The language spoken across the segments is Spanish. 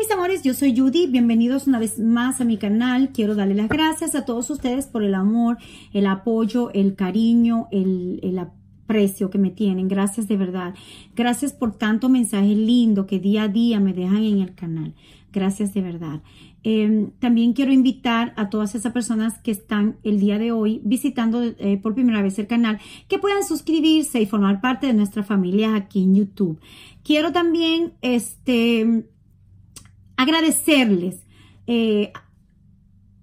mis amores, yo soy Judy, bienvenidos una vez más a mi canal. Quiero darle las gracias a todos ustedes por el amor, el apoyo, el cariño, el, aprecio que me tienen. Gracias de verdad. Gracias por tanto mensaje lindo que día a día me dejan en el canal. Gracias de verdad. Em, también quiero invitar a todas esas personas que están el día de hoy visitando eh, por primera vez el canal que puedan suscribirse y formar parte de nuestra familia aquí en YouTube. Quiero también este, agradecerles eh,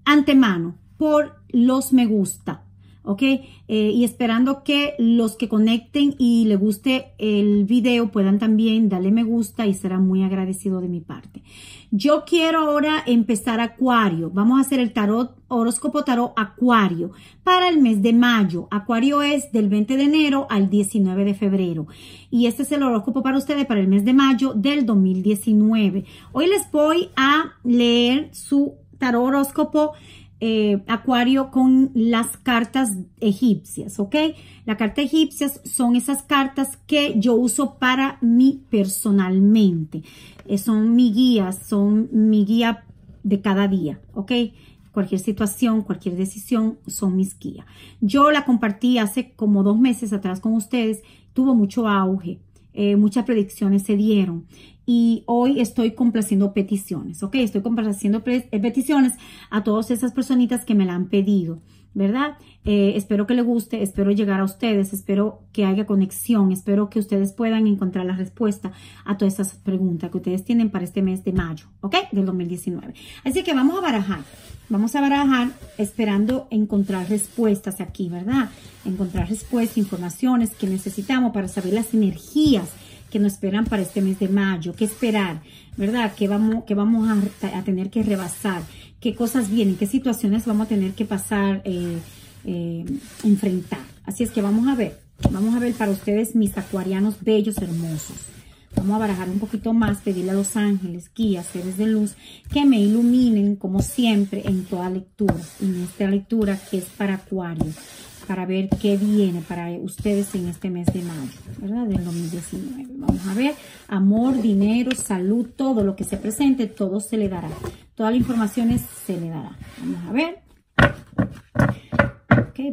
antemano por los me gusta, ¿ok? Eh, y esperando que los que conecten y le guste el video puedan también darle me gusta y será muy agradecido de mi parte. Yo quiero ahora empezar Acuario. Vamos a hacer el tarot, horóscopo tarot Acuario para el mes de mayo. Acuario es del 20 de enero al 19 de febrero. Y este es el horóscopo para ustedes para el mes de mayo del 2019. Hoy les voy a leer su tarot horóscopo eh, acuario con las cartas egipcias, ¿ok? La carta egipcias son esas cartas que yo uso para mí personalmente. Eh, son mi guía, son mi guía de cada día, ¿ok? Cualquier situación, cualquier decisión son mis guías. Yo la compartí hace como dos meses atrás con ustedes, tuvo mucho auge, eh, muchas predicciones se dieron y hoy estoy complaciendo peticiones, ¿ok? Estoy complaciendo eh, peticiones a todas esas personitas que me la han pedido, ¿verdad? Eh, espero que les guste, espero llegar a ustedes, espero que haya conexión, espero que ustedes puedan encontrar la respuesta a todas esas preguntas que ustedes tienen para este mes de mayo, ¿ok? Del 2019. Así que vamos a barajar, vamos a barajar esperando encontrar respuestas aquí, ¿verdad? Encontrar respuestas, informaciones que necesitamos para saber las energías, que nos esperan para este mes de mayo, qué esperar, ¿verdad? ¿Qué vamos, vamos a, tener que rebasar? ¿Qué cosas vienen? ¿Qué situaciones vamos a tener que pasar, eh, eh, enfrentar? Así es que vamos a ver, vamos a ver para ustedes mis acuarianos bellos, hermosos. Vamos a barajar un poquito más, pedirle a los ángeles, guías, seres de luz, que me iluminen como siempre en toda lectura, en esta lectura que es para acuario para ver qué viene para ustedes en este mes de mayo, ¿verdad? Del 2019. Vamos a ver, amor, dinero, salud, todo lo que se presente, todo se le dará. Toda la información se le dará. Vamos a ver.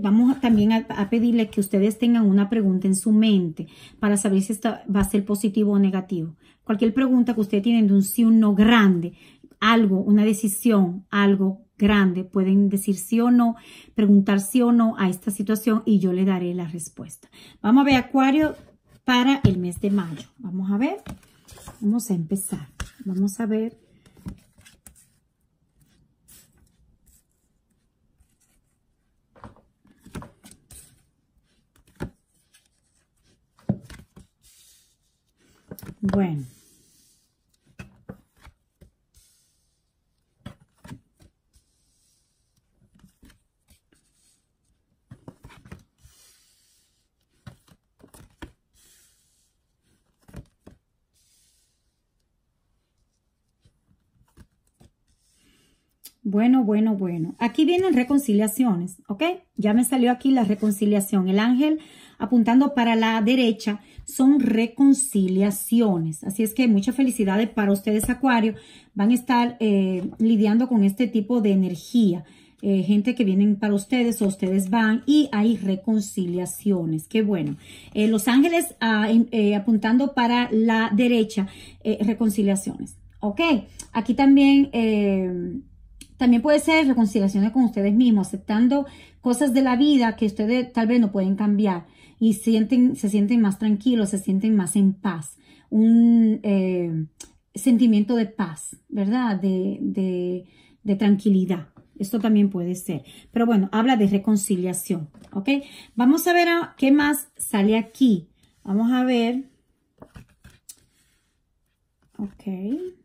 vamos también a, pedirle que ustedes tengan una pregunta en su mente para saber si esto va a ser positivo o negativo. Cualquier pregunta que ustedes tienen de un sí o un no grande, algo, una decisión, algo grande. Pueden decir sí o no, preguntar sí o no a esta situación y yo le daré la respuesta. Vamos a ver Acuario para el mes de mayo. Vamos a ver. Vamos a empezar. Vamos a ver. Bueno. Bueno, bueno, bueno. Aquí vienen reconciliaciones, ¿ok? Ya me salió aquí la reconciliación. El ángel apuntando para la derecha son reconciliaciones. Así es que muchas felicidades para ustedes, Acuario. Van a estar eh, lidiando con este tipo de energía. Eh, gente que vienen para ustedes o ustedes van y hay reconciliaciones. Qué bueno. Eh, los Ángeles ah, apuntando para la derecha, reconciliaciones. Ok, aquí también también puede ser reconciliaciones con ustedes mismos, aceptando cosas de la vida que ustedes tal vez no pueden cambiar y sienten, se sienten más tranquilos, se sienten más en paz. Un eh, sentimiento de paz, ¿verdad? De, tranquilidad. Esto también puede ser. Pero bueno, habla de reconciliación, ¿ok? Vamos a ver qué más sale aquí. Vamos a ver. Ok.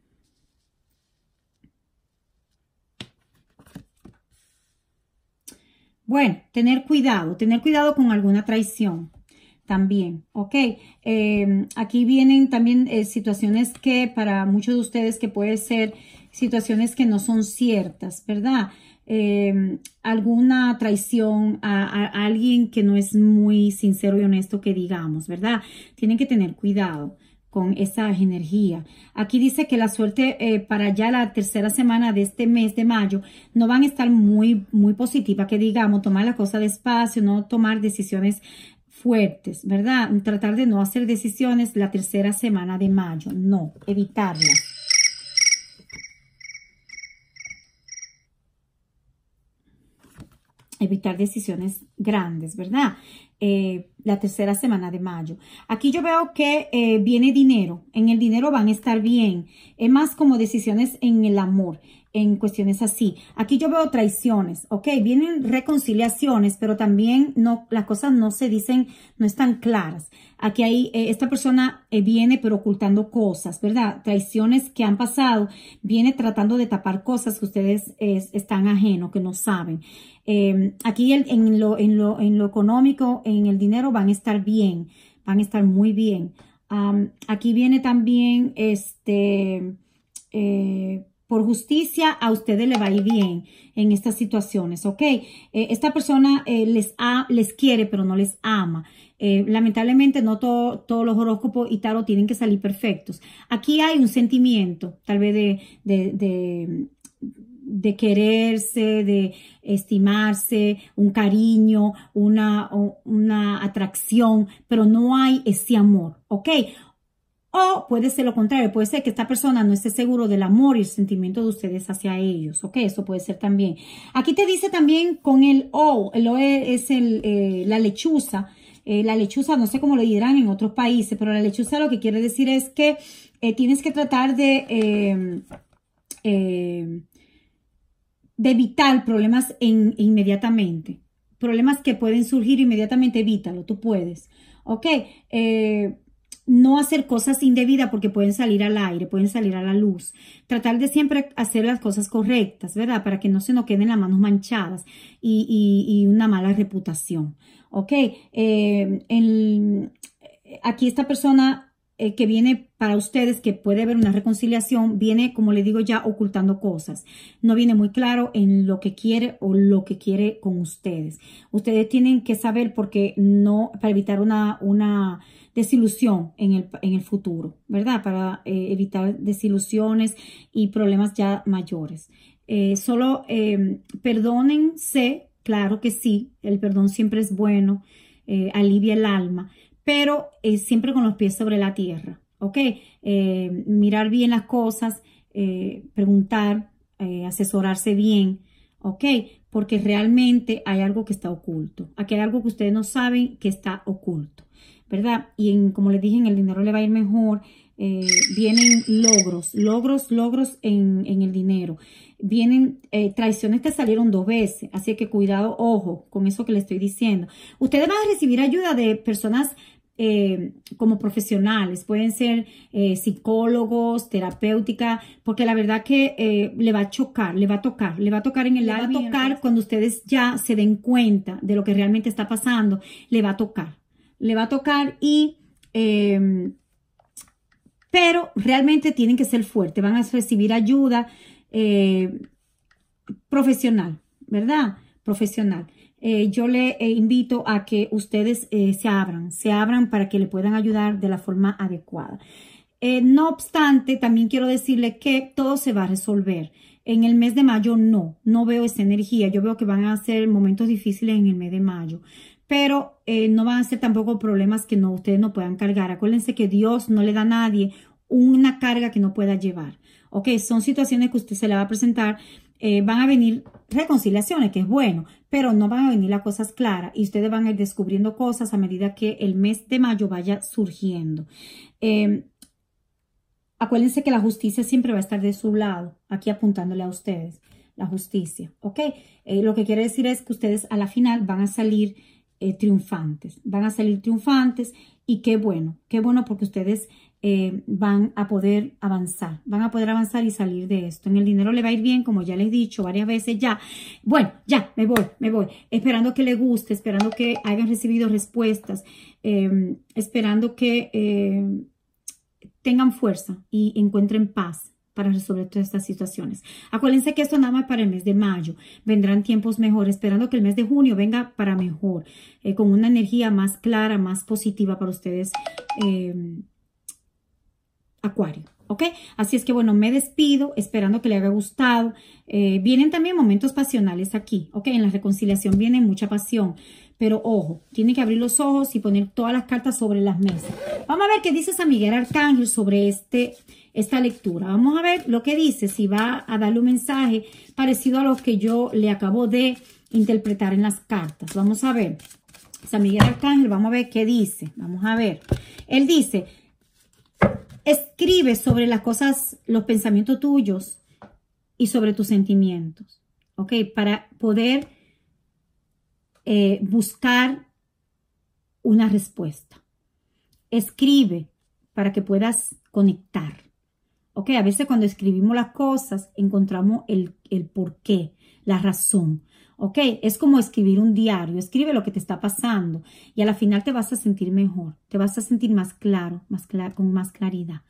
Bueno, tener cuidado, tener cuidado con alguna traición también, ¿ok? Em, aquí vienen también eh, situaciones que para muchos de ustedes que puede ser situaciones que no son ciertas, ¿verdad? Em, alguna traición a, alguien que no es muy sincero y honesto que digamos, ¿verdad? Tienen que tener cuidado con esa energía. Aquí dice que la suerte eh, para ya la tercera semana de este mes de mayo no van a estar muy, muy positiva, que digamos, tomar la cosa despacio, no tomar decisiones fuertes, ¿verdad? Tratar de no hacer decisiones la tercera semana de mayo, no, evitarlas. evitar decisiones grandes, ¿verdad? Eh, la tercera semana de mayo. Aquí yo veo que eh, viene dinero, en el dinero van a estar bien, es más como decisiones en el amor en cuestiones así. Aquí yo veo traiciones, ¿ok? Vienen reconciliaciones, pero también no, las cosas no se dicen, no están claras. Aquí hay, eh, esta persona eh, viene pero ocultando cosas, ¿verdad? Traiciones que han pasado, viene tratando de tapar cosas que ustedes están ajenos, que no saben. Em, aquí en, lo, en, lo, económico, en el dinero van a estar bien, van a estar muy bien. aquí viene también este... Eh, por justicia a ustedes le va a ir bien en estas situaciones, ¿ok? Eh, esta persona eh, les, les quiere, pero no les ama. Eh, lamentablemente no todos los horóscopos y tarot tienen que salir perfectos. Aquí hay un sentimiento, tal vez de, de, de, quererse, de estimarse, un cariño, una, una atracción, pero no hay ese amor, ¿ok? O puede ser lo contrario, puede ser que esta persona no esté seguro del amor y el sentimiento de ustedes hacia ellos, ¿ok? Eso puede ser también. Aquí te dice también con el O, el O es eh, la lechuza, eh, la lechuza, no sé cómo lo dirán en otros países, pero la lechuza lo que quiere decir es que eh, tienes que tratar de, em, em, evitar problemas inmediatamente. Problemas que pueden surgir inmediatamente, evítalo, tú puedes. ¿Ok? no hacer cosas indebidas porque pueden salir al aire, pueden salir a la luz. Tratar de siempre hacer las cosas correctas, ¿verdad? Para que no se nos queden las manos manchadas y, una mala reputación. ¿Ok? Eh, aquí esta persona eh, que viene para ustedes, que puede haber una reconciliación, viene, como le digo ya, ocultando cosas. No viene muy claro en lo que quiere o lo que quiere con ustedes. Ustedes tienen que saber porque no, para evitar una... una desilusión en el, en el futuro, ¿verdad? Para eh, evitar desilusiones y problemas ya mayores. Eh, solo em, perdónense, claro que sí, el perdón siempre es bueno, eh, alivia el alma, pero siempre con los pies sobre la tierra, ¿ok? Em, mirar bien las cosas, preguntar, asesorarse bien, ¿ok? Porque realmente hay algo que está oculto. Aquí hay algo que ustedes no saben que está oculto. ¿verdad? Y como les dije, en el dinero le va a ir mejor. Eh, vienen logros, logros, logros en, el dinero. Vienen eh, traiciones que salieron dos veces, así que cuidado, ojo con eso que le estoy diciendo. Ustedes van a recibir ayuda de personas eh, como profesionales, pueden ser psicólogos, terapéutica, porque la verdad que le va a chocar, le va a tocar, le va a tocar en el le va a tocar cuando ustedes ya se den cuenta de lo que realmente está pasando, le va a tocar, le va a tocar y... Em, pero realmente tienen que ser fuertes, van a recibir ayuda eh, profesional, ¿verdad? Profesional. Eh, yo le eh, invito a que ustedes se abran, se abran para que le puedan ayudar de la forma adecuada. no obstante, también quiero decirle que todo se va a resolver. En el mes de mayo no, no veo esa energía. Yo veo que van a ser momentos difíciles en el mes de mayo pero eh, no van a ser tampoco problemas que no, ustedes no puedan cargar. Acuérdense que Dios no le da a nadie una carga que no pueda llevar. Ok, son situaciones que usted se le va a presentar. Eh, van a venir reconciliaciones, que es bueno, pero no van a venir las cosas claras y ustedes van a ir descubriendo cosas a medida que el mes de mayo vaya surgiendo. Em, acuérdense que la justicia siempre va a estar de su lado, aquí apuntándole a ustedes, la justicia, ¿ok? Eh, lo que quiere decir es que ustedes a la final van a salir eh, triunfantes, van a salir triunfantes y qué bueno, qué bueno porque ustedes eh, van a poder avanzar, van a poder avanzar y salir de esto. En el dinero le va a ir bien, como ya les he dicho varias veces, ya. Bueno, ya, me voy, me voy. Esperando que le guste, esperando que hayan recibido respuestas, em, esperando que em, tengan fuerza y encuentren paz para resolver todas estas situaciones. Acuérdense que esto nada más para el mes de mayo. Vendrán tiempos mejores, esperando que el mes de junio venga para mejor, eh, con una energía más clara, más positiva para ustedes, eh, Acuario. ¿Ok? Así es que bueno, me despido esperando que le haya gustado. Eh, vienen también momentos pasionales aquí, ¿ok? En la reconciliación viene mucha pasión. Pero ojo, tiene que abrir los ojos y poner todas las cartas sobre las mesas. Vamos a ver qué dice San Miguel Arcángel sobre este, esta lectura. Vamos a ver lo que dice, si va a darle un mensaje parecido a lo que yo le acabo de interpretar en las cartas. Vamos a ver. San Miguel Arcángel, vamos a ver qué dice. Vamos a ver. Él dice, Escribe sobre las cosas, los pensamientos tuyos y sobre tus sentimientos, ¿ok? Para poder eh, buscar una respuesta. Escribe para que puedas conectar a veces cuando escribimos las cosas encontramos el, el por qué, la razón. ¿ok? Es como escribir un diario, escribe lo que te está pasando y a la final te vas a sentir mejor, te vas a sentir más claro, más con más claridad.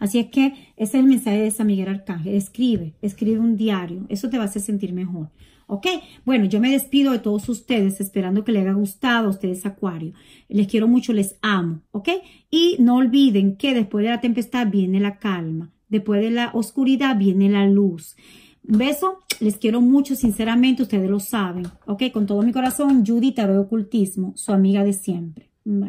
Así es que ese es el mensaje de San Miguel Arcángel, escribe, escribe un diario, eso te va a sentir mejor. ¿Ok? Bueno, yo me despido de todos ustedes, esperando que les haya gustado a ustedes Acuario. Les quiero mucho, les amo, Y no olviden que después de la tempestad viene la calma. Después de la oscuridad viene la luz. Beso, les quiero mucho, sinceramente, ustedes lo saben. Ok, con todo mi corazón, Judy de Ocultismo, su amiga de siempre. Bye.